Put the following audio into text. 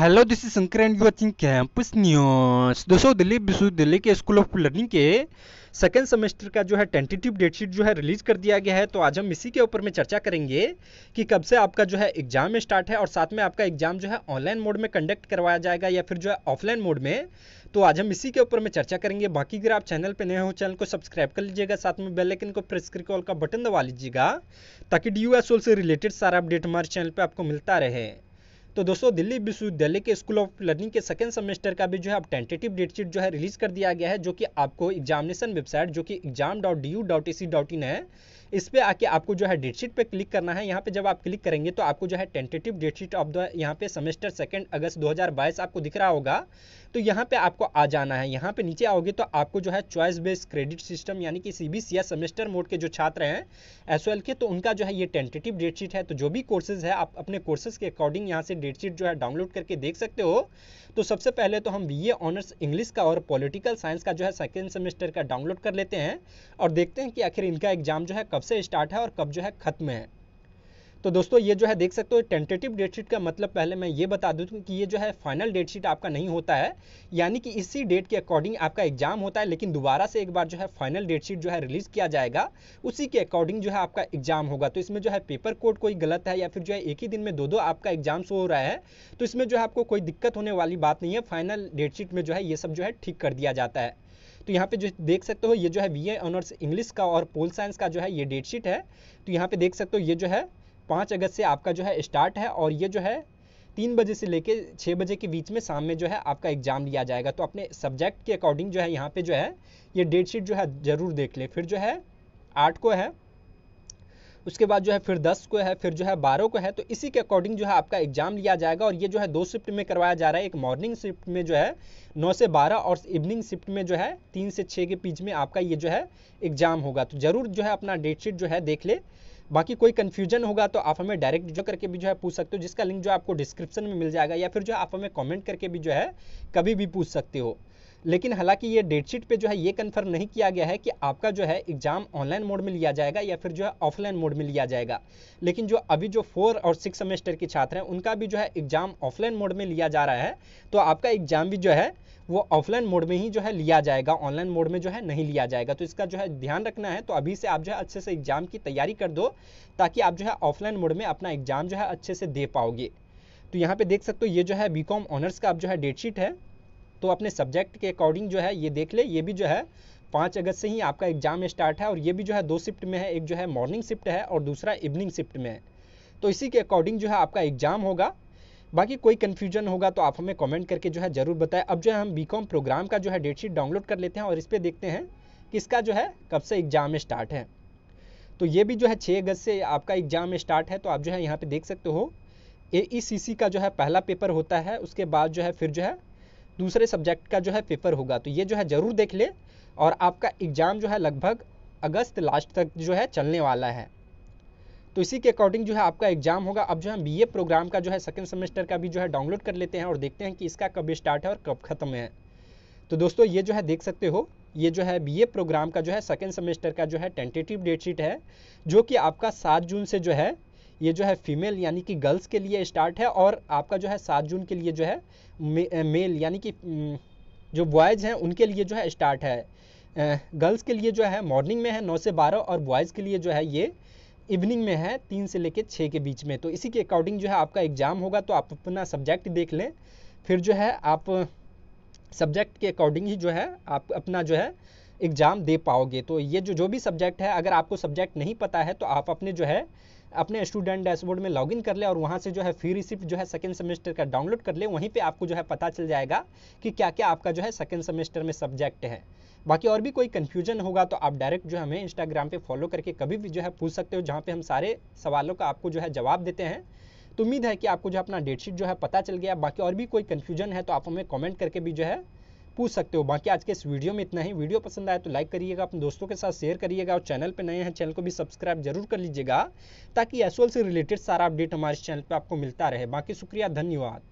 hello this is Shankar and you campus news दोस्तों दिल्ली विश्वविद्यालय के स्कूल ऑफ लर्निंग के सेकेंड सेमेस्टर का जो है टेंटेटिव डेटशीट जो है रिलीज कर दिया गया है तो आज हम इसी के ऊपर में चर्चा करेंगे कि कब से आपका जो है एग्जाम स्टार्ट है और साथ में आपका एग्जाम जो है ऑनलाइन मोड में कंडक्ट करवाया जाएगा या फिर जो है ऑफलाइन मोड में तो आज हम इसी के ऊपर में चर्चा करेंगे बाकी अगर आप चैनल पर नए हो चैनल को सब्सक्राइब कर लीजिएगा साथ में बेल को प्रेस करके ऑल का बटन दबा लीजिएगा ताकि डी यू से रिलेटेड सारा अपडेट हमारे चैनल पर आपको मिलता रहे तो दोस्तों दिल्ली विश्वविद्यालय के स्कूल ऑफ लर्निंग के सेकेंड सेमेस्टर का भी जो है अब टेंटेटिव डेटशीट जो है रिलीज कर दिया गया है जो कि आपको एग्जामिनेशन वेबसाइट जो कि exam dot D U dot A C dot in है इस पर आके आपको जो है डेटशीट पर क्लिक करना है यहाँ पे जब आप क्लिक करेंगे तो आपको जो है टेंटेटिव डेटशीट ऑफ द यहाँ पे सेमेस्टर सेकेंड अगस्त 2022 आपको दिख रहा होगा तो यहाँ पे आपको आ जाना है यहाँ पे नीचे आओगे तो आपको जो है चॉइस बेस्ड क्रेडिट सिस्टम यानी कि सी या सेमेस्टर मोड के जो छात्र हैं एस के तो उनका जो है ये टेंटेटिव डेटशीट है तो जो भी कोर्सेज है आप अपने कोर्सेज के अकॉर्डिंग यहाँ से डेटशीट जो है डाउनलोड करके देख सकते हो तो सबसे पहले तो हम बी ऑनर्स इंग्लिश का और पॉलिटिकल साइंस का जो है सेकेंड सेमेस्टर का डाउनलोड कर लेते हैं और देखते हैं कि आखिर इनका एग्जाम जो है कब से स्टार्ट है और कब जो है खत्म है तो दोस्तों ये जो है देख सकते हो टेंटेटिव डेटशीट का मतलब पहले मैं ये बता दूँ कि ये जो है फाइनल डेटशीट आपका नहीं होता है यानी कि इसी डेट के अकॉर्डिंग आपका एग्जाम होता है लेकिन दोबारा से एक बार जो है फाइनल डेटशीट जो है रिलीज किया जाएगा उसी के अकॉर्डिंग जो है आपका एग्जाम होगा तो इसमें जो है पेपर कोड कोई गलत है या फिर जो है एक ही दिन में दो दो आपका एग्जाम हो रहा है तो इसमें जो है आपको कोई दिक्कत होने वाली बात नहीं है फाइनल डेटशीट में जो है ये सब जो है ठीक कर दिया जाता है तो यहाँ पे जो देख सकते हो ये जो है ए ऑनर्स इंग्लिश का और पोल साइंस का जो है ये डेटशीट है तो यहाँ पे देख सकते हो ये जो है पाँच अगस्त से आपका जो है स्टार्ट है और ये जो है तीन बजे से लेके छः बजे के बीच में शाम में जो है आपका एग्ज़ाम लिया जाएगा तो अपने सब्जेक्ट के अकॉर्डिंग जो है यहाँ पे जो है ये डेट शीट जो है ज़रूर देख ले फिर जो है आठ को है उसके बाद जो है फिर दस को है फिर जो है बारह को है तो इसी के अकॉर्डिंग जो है आपका एग्जाम लिया जाएगा और ये जो है दो शिफ्ट में करवाया जा रहा है एक मॉर्निंग शिफ्ट में जो है नौ से बारह और इवनिंग शिफ्ट में जो है तीन से छः के बीच में आपका ये जो है एग्जाम होगा तो ज़रूर जो है अपना डेट शीट जो है देख ले बाकी कोई कन्फ्यूजन होगा तो आप हमें डायरेक्ट जो करके भी जो है पूछ सकते हो जिसका लिंक जो आपको डिस्क्रिप्शन में मिल जाएगा या फिर जो आप हमें कॉमेंट करके भी जो है कभी भी पूछ सकते हो लेकिन हालांकि ये डेटशीट पे जो है ये कंफर्म नहीं किया गया है कि आपका जो है एग्जाम ऑनलाइन मोड में लिया जाएगा या फिर जो है ऑफलाइन मोड में लिया जाएगा लेकिन जो अभी जो फोर और सिक्स सेमेस्टर के छात्र हैं उनका भी जो है एग्जाम ऑफलाइन मोड में लिया जा रहा है तो आपका एग्जाम भी जो है वो ऑफलाइन मोड में ही जो है लिया जाएगा ऑनलाइन मोड में जो है नहीं लिया जाएगा तो इसका जो है ध्यान रखना है तो अभी से आप जो है अच्छे से एग्जाम की तैयारी कर दो ताकि आप जो है ऑफलाइन मोड में अपना एग्जाम जो है अच्छे से दे पाओगे तो यहाँ पे देख सकते हो ये जो है बी कॉम ऑनर्स का आप जो है डेट शीट है तो अपने सब्जेक्ट के अकॉर्डिंग जो है ये देख ले ये भी जो है पाँच अगस्त से ही आपका एग्जाम स्टार्ट है और ये भी जो है दो शिफ्ट में है एक जो है मॉर्निंग शिफ्ट है और दूसरा इवनिंग शिफ्ट में है तो इसी के अकॉर्डिंग जो है आपका एग्जाम होगा बाकी कोई कन्फ्यूजन होगा तो आप हमें कमेंट करके जो है ज़रूर बताएं अब जो है हम बीकॉम प्रोग्राम का जो है डेटशीट डाउनलोड कर लेते हैं और इस पर देखते हैं कि इसका जो है कब से एग्ज़ाम स्टार्ट है तो ये भी जो है छः अगस्त से आपका एग्ज़ाम स्टार्ट है तो आप जो है यहाँ पर देख सकते हो ए का जो है पहला पेपर होता है उसके बाद जो है फिर जो है दूसरे सब्जेक्ट का जो है पेपर होगा तो ये जो है ज़रूर देख ले और आपका एग्ज़ाम जो है लगभग अगस्त लास्ट तक जो है चलने वाला है तो इसी के अकॉर्डिंग जो है आपका एग्जाम होगा अब जो है बी प्रोग्राम का जो है सेकेंड सेमेस्टर का भी जो है डाउनलोड कर लेते हैं और देखते हैं कि इसका कब स्टार्ट है और कब खत्म है तो दोस्तों ये जो है देख सकते हो ये जो है बीए प्रोग्राम का जो है सेकेंड सेमेस्टर का जो है टेंटेटिव डेटशीट है जो कि आपका सात जून से जो है ये जो है फीमेल यानी कि गर्ल्स के लिए स्टार्ट है और आपका जो है सात जून के लिए जो है मेल यानी कि जो बॉयज़ हैं उनके लिए जो है स्टार्ट है गर्ल्स के लिए जो है मॉर्निंग में है नौ से बारह और बॉयज़ के लिए जो है ये इवनिंग में है तीन से लेकर छः के बीच में तो इसी के अकॉर्डिंग जो है आपका एग्ज़ाम होगा तो आप अपना सब्जेक्ट देख लें फिर जो है आप सब्जेक्ट के अकॉर्डिंग ही जो है आप अपना जो है एग्ज़ाम दे पाओगे तो ये जो जो भी सब्जेक्ट है अगर आपको सब्जेक्ट नहीं पता है तो आप अपने जो है अपने स्टूडेंट डैशबोर्ड में लॉगिन कर ले और वहाँ से जो है फी रिसिप्ट जो है सेकेंड सेमेस्टर का डाउनलोड कर ले वहीं पे आपको जो है पता चल जाएगा कि क्या क्या आपका जो है सेकेंड सेमेस्टर में सब्जेक्ट है बाकी और भी कोई कन्फ्यूजन होगा तो आप डायरेक्ट जो हमें इंस्टाग्राम पे फॉलो करके कभी भी जो है पूछ सकते हो जहाँ पर हम सारे सवालों का आपको जो है जवाब देते हैं तो उम्मीद है कि आपको जो अपना डेट शीट जो है पता चल गया बाकी और भी कोई कन्फ्यूजन है तो आप हमें कॉमेंट करके भी जो है पूछ सकते हो बाकी आज के इस वीडियो में इतना ही वीडियो पसंद आए तो लाइक करिएगा अपने दोस्तों के साथ शेयर करिएगा और चैनल पर नए हैं चैनल को भी सब्सक्राइब जरूर कर लीजिएगा ताकि एस से रिलेटेड सारा अपडेट हमारे चैनल पर आपको मिलता रहे बाकी शुक्रिया धन्यवाद